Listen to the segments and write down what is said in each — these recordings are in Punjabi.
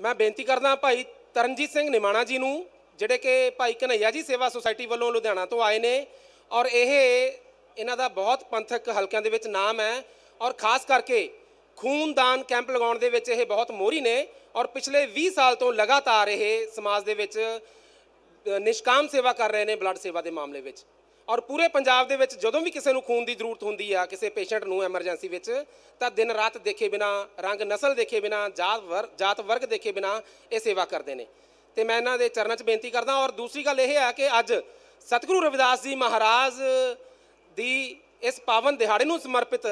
ਮੈਂ ਬੇਨਤੀ ਕਰਦਾ ਭਾਈ ਤਰਨਜੀਤ ਸਿੰਘ ਨਿਮਾਣਾ ਜੀ ਨੂੰ ਜਿਹੜੇ ਕਿ ਭਾਈ ਕਨਈਆ ਜੀ ਸੇਵਾ ਸੁਸਾਇਟੀ ਵੱਲੋਂ ਲੁਧਿਆਣਾ ਤੋਂ ਆਏ ਨੇ ਔਰ ਇਹ ਇਹਨਾਂ ਦਾ ਬਹੁਤ ਪੰਥਕ ਹਲਕਿਆਂ ਦੇ ਵਿੱਚ ਨਾਮ ਹੈ ਔਰ ਖਾਸ ਕਰਕੇ ਖੂਨਦਾਨ ਕੈਂਪ ਲਗਾਉਣ ਦੇ ਵਿੱਚ ਇਹ ਬਹੁਤ ਮੋਹਰੀ ਨੇ ਔਰ ਪਿਛਲੇ 20 ਸਾਲ ਤੋਂ ਲਗਾਤਾਰ ਇਹ ਸਮਾਜ ਦੇ ਵਿੱਚ ਨਿਸ਼ਕਾਮ ਸੇਵਾ ਕਰ ਰਹੇ ਨੇ ਬਲੱਡ ਸੇਵਾ ਦੇ ਮਾਮਲੇ ਵਿੱਚ ਔਰ ਪੂਰੇ ਪੰਜਾਬ ਦੇ ਵਿੱਚ ਜਦੋਂ ਵੀ ਕਿਸੇ ਨੂੰ ਖੂਨ ਦੀ ਜ਼ਰੂਰਤ ਹੁੰਦੀ ਆ ਕਿਸੇ ਪੇਸ਼ੈਂਟ ਨੂੰ ਐਮਰਜੈਂਸੀ ਵਿੱਚ ਤਾਂ ਦਿਨ ਰਾਤ ਦੇਖੇ ਬਿਨਾ ਰੰਗ ਨਸਲ ਦੇਖੇ ਬਿਨਾ ਜਾਤ ਵਰ ਜਾਤ ਵਰਗ ਦੇਖੇ ਬਿਨਾ ਇਹ ਸੇਵਾ ਕਰਦੇ ਨੇ ਤੇ ਮੈਂ ਇਹਨਾਂ ਦੇ ਚਰਨਾਂ 'ਚ ਬੇਨਤੀ ਕਰਦਾ ਔਰ ਦੂਸਰੀ ਗੱਲ ਇਹ ਹੈ ਕਿ ਅੱਜ ਸਤਿਗੁਰੂ ਰਵਿਦਾਸ ਜੀ ਮਹਾਰਾਜ ਦੀ ਇਸ ਪਾਵਨ ਦਿਹਾੜੇ ਨੂੰ ਸਮਰਪਿਤ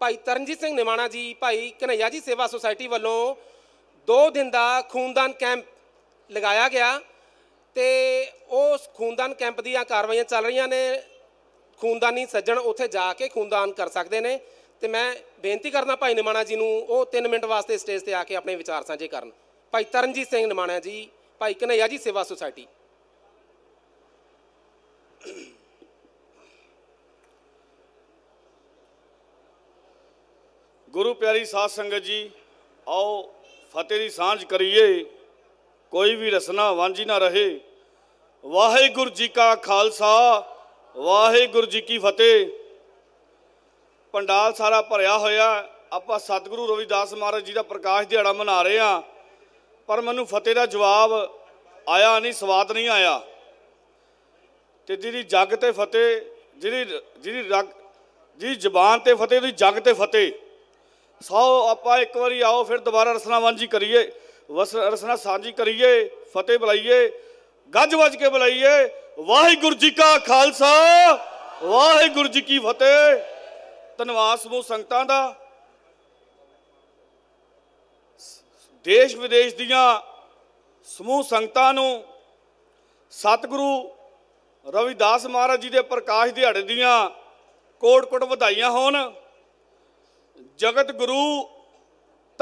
ਭਾਈ ਤਰਨਜੀਤ ਸਿੰਘ ਨਿਮਾਣਾ ਜੀ ਭਾਈ ਕਨਈਆ ਜੀ ਸੇਵਾ ਸੁਸਾਇਟੀ ਵੱਲੋਂ 2 ਦਿਨ ਦਾ ਖੂਨਦਾਨ ਕੈਂਪ ਲਗਾਇਆ ਗਿਆ ਤੇ ਉਸ ਖੂਨਦਾਨ ਕੈਂਪ ਦੀਆਂ ਕਾਰਵਾਈਆਂ ਚੱਲ ਰਹੀਆਂ ਨੇ ਖੂਨਦਾਨੀ ਸੱਜਣ ਉੱਥੇ ਜਾ ਕੇ ਖੂਨਦਾਨ ਕਰ ਸਕਦੇ ਨੇ ਤੇ ਮੈਂ ਬੇਨਤੀ ਕਰਨਾ ਭਾਈ ਨਿਮਾਣਾ ਜੀ ਨੂੰ ਉਹ 3 ਮਿੰਟ ਵਾਸਤੇ ਸਟੇਜ ਤੇ ਆ ਕੇ ਆਪਣੇ ਵਿਚਾਰ ਸਾਂਝੇ ਕਰਨ ਭਾਈ ਤਰਨਜੀਤ ਸਿੰਘ ਨਿਮਾਣਾ ਜੀ ਭਾਈ ਕਨਈਆ ਜੀ ਸੇਵਾ ਸੁਸਾਇਟੀ ਗੁਰੂ ਪਿਆਰੀ ਸਾਧ ਸੰਗਤ ਜੀ ਆਓ ਫਤਿਹ ਦੀ ਸਾਂਝ ਕਰੀਏ ਕੋਈ ਵੀ ਰਸਨਾ ਵਾਂਝੀ ਨਾ ਰਹੇ ਵਾਹਿਗੁਰੂ ਜੀ ਕਾ ਖਾਲਸਾ ਵਾਹਿਗੁਰੂ ਜੀ ਕੀ ਫਤਿਹ ਪੰਡਾਲ ਸਾਰਾ ਭਰਿਆ ਹੋਇਆ ਆਪਾਂ ਸਤਿਗੁਰੂ ਰਵਿਦਾਸ ਮਹਾਰਾਜ ਜੀ ਦਾ ਪ੍ਰਕਾਸ਼ ਦਿਹਾੜਾ ਮਨਾ ਰਹੇ ਆ ਪਰ ਮੈਨੂੰ ਫਤਿਹ ਦਾ ਜਵਾਬ ਆਇਆ ਨਹੀਂ ਸਵਾਦ ਨਹੀਂ ਆਇਆ ਤੇ ਜਿਹਦੀ ਜੱਗ ਤੇ ਫਤਿਹ ਜਿਹਦੀ ਜਿਹਦੀ ਜਿਹਦੀ ਜ਼ਬਾਨ ਤੇ ਫਤਿਹ ਦੀ ਜੱਗ ਤੇ ਫਤਿਹ ਸੋ ਆਪਾਂ ਇੱਕ ਵਾਰੀ ਆਓ ਫਿਰ ਦੁਬਾਰਾ ਰਸਨਾ ਵਾਂਝੀ ਕਰੀਏ ਵਸਨ ਰਸਨਾ ਸਾਂਝੀ ਕਰੀਏ ਫਤਿਹ ਬੁਲਾਈਏ ਗੱਜ ਵੱਜ ਕੇ ਬੁਲਾਈਏ ਵਾਹਿਗੁਰੂ ਜੀ ਕਾ ਖਾਲਸਾ ਵਾਹਿਗੁਰੂ ਜੀ ਕੀ ਫਤਿਹ ਧੰਨਵਾਦ ਸਮੂਹ ਸੰਗਤਾਂ ਦਾ ਦੇਸ਼ ਵਿਦੇਸ਼ ਦੀਆਂ ਸਮੂਹ ਸੰਗਤਾਂ ਨੂੰ ਸਤਿਗੁਰੂ ਰਵਿਦਾਸ ਮਹਾਰਾਜ ਜੀ ਦੇ ਪ੍ਰਕਾਸ਼ ਦਿਹਾੜੇ ਦੀਆਂ ਕੋਟ-ਕੋਟ ਵਧਾਈਆਂ ਹੋਣ ਜਗਤ ਗੁਰੂ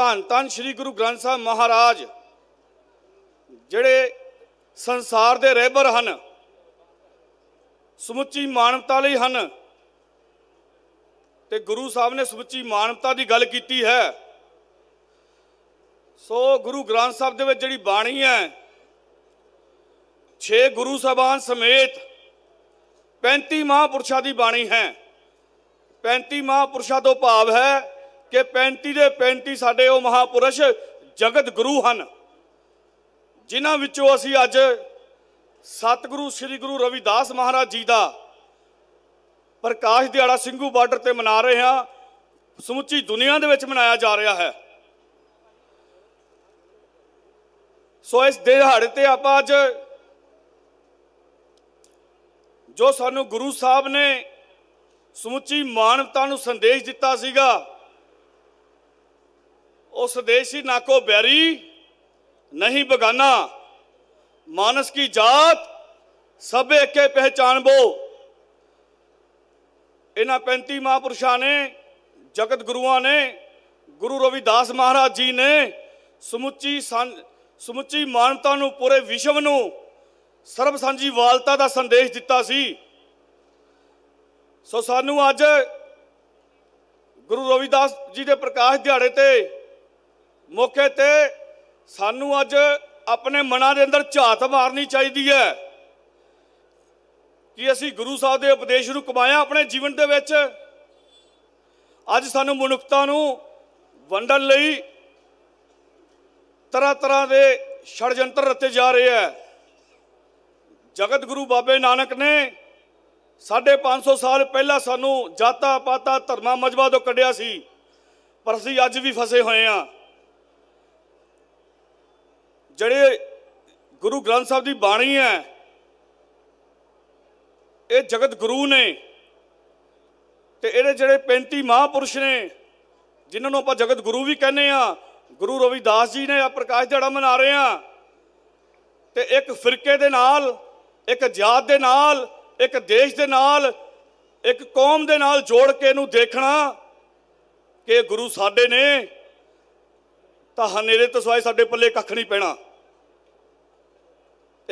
ਧੰਨ ਧੰਨ ਸ੍ਰੀ ਗੁਰੂ ਗ੍ਰੰਥ ਸਾਹਿਬ ਮਹਾਰਾਜ ਜਿਹੜੇ ਸੰਸਾਰ ਦੇ ਰਹਿਬਰ ਹਨ ਸਮੁੱਚੀ ਮਾਨਵਤਾ ਲਈ ਹਨ ਤੇ ਗੁਰੂ ਸਾਹਿਬ ਨੇ ਸਮੁੱਚੀ ਮਾਨਵਤਾ ਦੀ ਗੱਲ ਕੀਤੀ ਹੈ ਸੋ ਗੁਰੂ ਗ੍ਰੰਥ ਸਾਹਿਬ ਦੇ ਵਿੱਚ ਜਿਹੜੀ ਬਾਣੀ ਹੈ 6 ਗੁਰੂ ਸਾਹਿਬਾਨ ਸਮੇਤ 35 ਮਹਾਪੁਰਸ਼ਾਂ ਦੀ ਬਾਣੀ ਹੈ 35 ਮਹਾਪੁਰਸ਼ਾਂ ਤੋਂ ਭਾਵ ਹੈ ਕਿ 35 ਦੇ 35 ਸਾਡੇ ਉਹ ਮਹਾਪੁਰਸ਼ ਜਗਤ ਗੁਰੂ ਹਨ ਜਿਨ੍ਹਾਂ ਵਿੱਚੋਂ ਅਸੀਂ ਅੱਜ ਸਤਿਗੁਰੂ ਸ੍ਰੀ ਗੁਰੂ ਰਵਿਦਾਸ ਮਹਾਰਾਜ ਜੀ ਦਾ ਪ੍ਰਕਾਸ਼ ਦਿਹਾੜਾ ਸਿੰਘੂ ਬਾਰਡਰ ਤੇ ਮਨਾ ਰਹੇ ਹਾਂ ਸਮੁੱਚੀ ਦੁਨੀਆ ਦੇ ਵਿੱਚ ਮਨਾਇਆ ਜਾ ਰਿਹਾ ਹੈ ਸੋ ਇਸ ਦਿਹਾੜੇ ਤੇ ਆਪਾਂ ਅੱਜ ਜੋ ਸਾਨੂੰ ਗੁਰੂ ਸਾਹਿਬ ਨੇ ਸਮੁੱਚੀ ਮਾਨਵਤਾ ਨੂੰ ਸੰਦੇਸ਼ ਦਿੱਤਾ ਸੀਗਾ ਉਹ ਸਦੇਸ਼ੀ ਨਾ ਕੋ ਬੈਰੀ ਨਹੀਂ ਬਗਾਨਾ ਮਾਨਸ ਕੀ ਜਾਤ ਸਭੇ ਕੇ ਪਹਿਚਾਨਬੋ ਇਹਨਾਂ 35 ਮਹਾਪੁਰਸ਼ਾਂ ਨੇ ਜਗਤ ਗੁਰੂਆਂ ਨੇ ਗੁਰੂ ਰਵਿਦਾਸ ਮਹਾਰਾਜ ਜੀ ਨੇ ਸਮੁੱਚੀ ਸਮੁੱਚੀ ਮਾਨਵਤਾ ਨੂੰ ਪੂਰੇ ਵਿਸ਼ਵ ਨੂੰ ਸਰਬ ਸੰਜੀ ਵਾਲਤਾ ਦਾ ਸੰਦੇਸ਼ ਦਿੱਤਾ ਸੀ ਸੋ ਸਾਨੂੰ ਅੱਜ ਗੁਰੂ ਰਵਿਦਾਸ ਜੀ ਦੇ ਪ੍ਰਕਾਸ਼ ਦਿਹਾੜੇ ਤੇ ਮੌਕੇ ਤੇ ਸਾਨੂੰ ਅੱਜ ਆਪਣੇ ਮਨਾਂ ਦੇ ਅੰਦਰ ਝਾਤ ਮਾਰਨੀ ਚਾਹੀਦੀ ਹੈ ਕਿ ਅਸੀਂ ਗੁਰੂ ਸਾਹਿਬ ਦੇ ਉਪਦੇਸ਼ ਨੂੰ ਕਮਾਇਆ ਆਪਣੇ ਜੀਵਨ ਦੇ ਵਿੱਚ ਅੱਜ ਸਾਨੂੰ ਮਨੁੱਖਤਾ ਨੂੰ ਵੰਡਣ ਲਈ ਤਰ੍ਹਾਂ ਤਰ੍ਹਾਂ ਦੇ ਛੜਜੰਤਰ ਰਤੇ ਜਾ ਰਹੇ ਹੈ ਜਗਤ ਗੁਰੂ ਬਾਬੇ ਨਾਨਕ ਨੇ 550 ਸਾਲ ਪਹਿਲਾਂ ਸਾਨੂੰ ਜਾਤਾਂ ਪਾਤਾਂ ਧਰਮਾਂ ਮਜਬਾ ਤੋਂ ਕੱਢਿਆ ਸੀ ਪਰ ਅਸੀਂ ਅੱਜ ਵੀ ਫਸੇ ਹੋਏ ਆਂ ਜਿਹੜੇ ਗੁਰੂ ਗ੍ਰੰਥ ਸਾਹਿਬ ਦੀ ਬਾਣੀ ਹੈ ਇਹ ਜਗਤ ਗੁਰੂ ਨੇ ਤੇ ਇਹਦੇ ਜਿਹੜੇ 35 ਮਹਾਪੁਰਸ਼ ਨੇ ਜਿਨ੍ਹਾਂ ਨੂੰ ਆਪਾਂ ਜਗਤ ਗੁਰੂ ਵੀ ਕਹਿੰਦੇ ਆ ਗੁਰੂ ਰਵਿਦਾਸ ਜੀ ਨੇ ਆ ਪ੍ਰਕਾਸ਼ ਦਿਹਾੜਾ ਮਨਾ ਰਹੇ ਆ ਤੇ ਇੱਕ ਫਿਰਕੇ ਦੇ ਨਾਲ ਇੱਕ ਜਾਤ ਦੇ ਨਾਲ ਇੱਕ ਦੇਸ਼ ਦੇ ਨਾਲ ਇੱਕ ਕੌਮ ਦੇ ਨਾਲ ਜੋੜ ਕੇ ਇਹਨੂੰ ਦੇਖਣਾ ਕਿ ਗੁਰੂ ਸਾਡੇ ਨੇ ਤਾਂ ਹਨੇਰੇ ਤੋਂ ਸਵਾਏ ਸਾਡੇ ਪੱਲੇ ਕੱਖ ਨਹੀਂ ਪੈਣਾ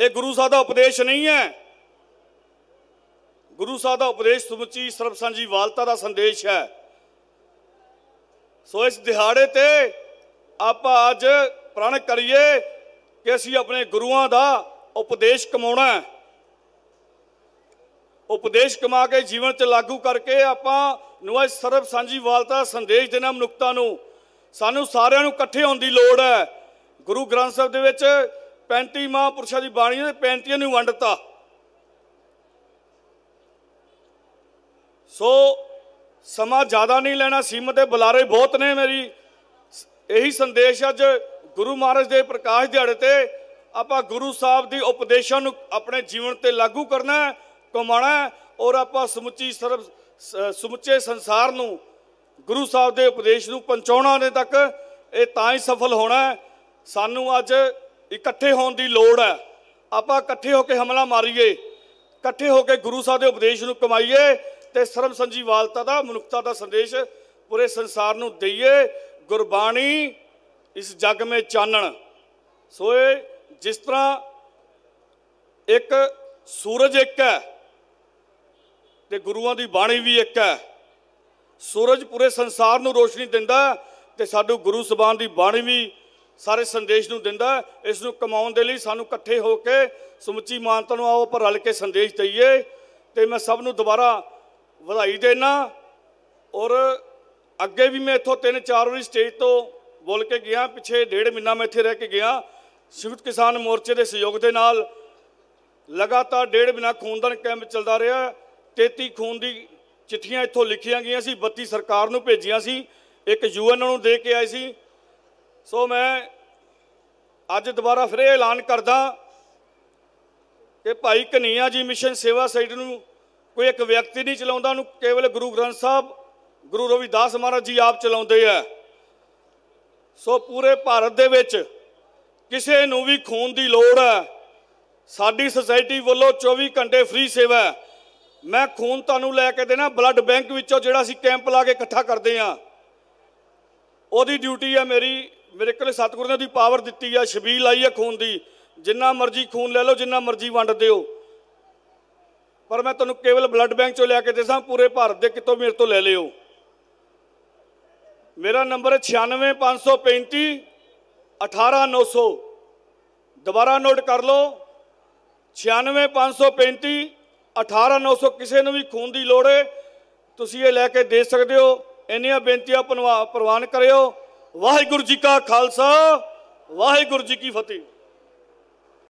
ਇਹ ਗੁਰੂ ਸਾਹਿਬ ਦਾ ਉਪਦੇਸ਼ ਨਹੀਂ ਹੈ ਗੁਰੂ ਸਾਹਿਬ ਦਾ ਉਪਦੇਸ਼ ਸਮੁੱਚੀ ਸਰਬਸੰਜੀ ਵਾਲਤਾ ਦਾ ਸੰਦੇਸ਼ ਹੈ ਸੋ ਇਸ ਦਿਹਾੜੇ ਤੇ ਆਪਾਂ ਅੱਜ ਪ੍ਰਣ ਕਰੀਏ ਕਿ ਅਸੀਂ ਆਪਣੇ ਗੁਰੂਆਂ ਦਾ ਉਪਦੇਸ਼ ਕਮਾਉਣਾ ਹੈ ਉਪਦੇਸ਼ ਕਮਾ ਕੇ ਜੀਵਨ 'ਚ ਲਾਗੂ ਕਰਕੇ ਆਪਾਂ ਨੂੰ ਅੱਜ ਸਰਬ ਵਾਲਤਾ ਸੰਦੇਸ਼ ਦੇਣਾ ਮਨੁੱਖਤਾ ਨੂੰ ਸਾਨੂੰ ਸਾਰਿਆਂ ਨੂੰ ਇਕੱਠੇ ਹੋਣ ਦੀ ਲੋੜ ਹੈ ਗੁਰੂ ਗ੍ਰੰਥ ਸਾਹਿਬ ਦੇ ਵਿੱਚ 35 ਮਹਾਂਪੁਰਸ਼ਾਂ ਦੀ ਬਾਣੀ ਦੇ 35 ਨੂੰ ਵੰਡਤਾ ਸੋ ਸਮਾਂ ਜ਼ਿਆਦਾ ਨਹੀਂ ਲੈਣਾ ਸੀਮਤ ਦੇ ਬੁਲਾਰੇ ਬਹੁਤ ਨੇ ਮੇਰੀ ਇਹੀ ਸੰਦੇਸ਼ ਅੱਜ ਗੁਰੂ ਮਹਾਰਾਜ ਦੇ ਪ੍ਰਕਾਸ਼ ਦਿਹਾੜੇ ਤੇ ਆਪਾਂ ਗੁਰੂ ਸਾਹਿਬ ਦੀ ਉਪਦੇਸ਼ਾਂ ਨੂੰ ਆਪਣੇ ਜੀਵਨ ਤੇ ਲਾਗੂ ਕਰਨਾ ਹੈ ਕਮਾਉਣਾ ਔਰ ਆਪਾਂ ਸਮੁੱਚੀ ਸਰਬ ਸਮੁੱਚੇ ਸੰਸਾਰ ਨੂੰ ਗੁਰੂ ਸਾਹਿਬ ਦੇ ਉਪਦੇਸ਼ ਨੂੰ ਪਹੁੰਚਾਉਣਾ ਨੇ ਤੱਕ ਇਹ ਤਾਂ ਹੀ ਸਫਲ ਹੋਣਾ ਸਾਨੂੰ ਅੱਜ ਇਕੱਠੇ ਹੋਣ ਦੀ ਲੋੜ ਹੈ ਆਪਾਂ ਇਕੱਠੇ ਹੋ ਕੇ ਹਮਲਾ ਮਾਰੀਏ ਇਕੱਠੇ ਹੋ ਕੇ ਗੁਰੂ ਸਾਹਿਬ ਦੇ ਉਪਦੇਸ਼ ਨੂੰ ਕਮਾਈਏ ਤੇ ਸਰਬ ਸੰਜੀਵਾਲਤਾ ਦਾ ਮਨੁੱਖਤਾ ਦਾ ਸੰਦੇਸ਼ ਪੂਰੇ ਸੰਸਾਰ ਨੂੰ ਦਈਏ ਗੁਰਬਾਣੀ ਇਸ ਜਗ ਮੇ ਚਾਨਣ ਸੋਏ ਜਿਸ ਤਰ੍ਹਾਂ ਇੱਕ ਸੂਰਜ ਇੱਕ ਹੈ ਤੇ ਗੁਰੂਆਂ ਦੀ ਬਾਣੀ ਵੀ ਇੱਕ ਹੈ ਸੂਰਜ ਪੂਰੇ ਸੰਸਾਰ ਨੂੰ ਰੋਸ਼ਨੀ ਦਿੰਦਾ ਤੇ ਸਾਡੂ ਗੁਰੂ ਸਬਾਨ ਦੀ ਬਾਣੀ ਵੀ ਸਾਰੇ ਸੰਦੇਸ਼ ਨੂੰ ਦਿੰਦਾ ਇਸ ਨੂੰ ਕਮਾਉਣ ਦੇ ਲਈ ਸਾਨੂੰ ਇਕੱਠੇ ਹੋ ਕੇ ਸਮੁੱਚੀ ਮਾਨਤਾ ਨੂੰ ਆਓ ਪਰ ਰਲ ਕੇ ਸੰਦੇਸ਼ ਦਈਏ ਤੇ ਮੈਂ ਸਭ ਨੂੰ ਦੁਬਾਰਾ ਵਧਾਈ ਦੇਣਾ ਔਰ ਅੱਗੇ ਵੀ ਮੈਂ ਇੱਥੋਂ ਤਿੰਨ ਚਾਰ ਵਾਰੀ ਸਟੇਜ ਤੋਂ ਬੋਲ ਕੇ ਗਿਆ ਪਿਛੇ ਡੇਢ ਮਹੀਨਾ ਮੈਂ ਇੱਥੇ ਰਹਿ ਕੇ ਗਿਆ ਸਿਵਤ ਕਿਸਾਨ ਮੋਰਚੇ ਦੇ ਸਹਿਯੋਗ ਦੇ ਨਾਲ ਲਗਾਤਾਰ ਡੇਢ ਮਹੀਨਾ ਖੂਨਦਾਨ ਕੈਂਪ ਚੱਲਦਾ ਰਿਹਾ 33 ਖੂਨ ਦੀ ਚਿੱਠੀਆਂ ਇੱਥੋਂ ਲਿਖੀਆਂ ਗਈਆਂ ਸੀ 32 ਸਰਕਾਰ ਨੂੰ ਭੇਜੀਆਂ ਸੀ ਇੱਕ ਯੂਐਨ ਨੂੰ ਦੇ ਕੇ ਆਏ ਸੀ ਸੋ ਮੈਂ ਅੱਜ ਦੁਬਾਰਾ ਫਿਰ ਇਹ ਐਲਾਨ ਕਰਦਾ ਕਿ ਭਾਈ ਕਨਈਆ ਜੀ ਮਿਸ਼ਨ ਸੇਵਾ ਸਾਈਡ ਨੂੰ ਕੋਈ ਇੱਕ ਵਿਅਕਤੀ ਨਹੀਂ ਚਲਾਉਂਦਾ ਉਹਨੂੰ ਕੇਵਲ ਗੁਰੂ ਗ੍ਰੰਥ ਸਾਹਿਬ ਗੁਰੂ ਰਵਿਦਾਸ ਮਹਾਰਾਜ ਜੀ ਆਪ ਚਲਾਉਂਦੇ ਆ ਸੋ ਪੂਰੇ ਭਾਰਤ ਦੇ ਵਿੱਚ ਕਿਸੇ ਨੂੰ ਵੀ ਖੂਨ ਦੀ ਲੋੜ ਹੈ ਸਾਡੀ ਸੁਸਾਇਟੀ ਵੱਲੋਂ 24 ਘੰਟੇ ਫ੍ਰੀ ਸੇਵਾ ਹੈ ਮੈਂ ਖੂਨ ਤੁਹਾਨੂੰ ਲੈ ਕੇ ਦੇਣਾ ਬਲੱਡ ਬੈਂਕ ਵਿੱਚੋਂ ਜਿਹੜਾ ਅਸੀਂ ਕੈਂਪ ਲਾ ਕੇ ਇਕੱਠਾ ਕਰਦੇ ਆ ਉਹਦੀ ਡਿਊਟੀ ਆ ਮੇਰੀ ਮੇਰੇ ਕੋਲੇ ਸਤਿਗੁਰ ਨੇ ਉਹਦੀ ਪਾਵਰ ਦਿੱਤੀ ਆ ਸ਼ਬੀਲ ਆਈ ਆ ਖੂਨ ਦੀ ਜਿੰਨਾ ਮਰਜ਼ੀ ਖੂਨ ਲੈ ਲਓ ਜਿੰਨਾ ਮਰਜ਼ੀ ਵੰਡ ਦਿਓ ਪਰ ਮੈਂ ਤੁਹਾਨੂੰ ਕੇਵਲ ਬਲੱਡ ਬੈਂਕ ਚੋਂ ਲੈ ਕੇ ਦੇਸਾਂ ਪੂਰੇ ਭਾਰਤ ਦੇ ਕਿਤੋਂ ਮੇਰੇ ਤੋਂ ਲੈ ਲਿਓ ਮੇਰਾ ਨੰਬਰ 96535 18900 ਦੁਬਾਰਾ ਨੋਟ ਕਰ ਲਓ 96535 18900 ਕਿਸੇ ਨੂੰ ਵੀ ਖੂਨ ਦੀ ਲੋੜ ਹੈ ਤੁਸੀਂ ਇਹ ਲੈ ਕੇ ਦੇ ਸਕਦੇ ਹੋ ਇੰਨੀਆਂ ਬੇਨਤੀਆਂ ਪ੍ਰਵਾਨ ਕਰਿਓ ਵਾਹਿਗੁਰੂ ਜੀ ਕਾ ਖਾਲਸਾ ਵਾਹਿਗੁਰੂ ਜੀ ਕੀ ਫਤਿਹ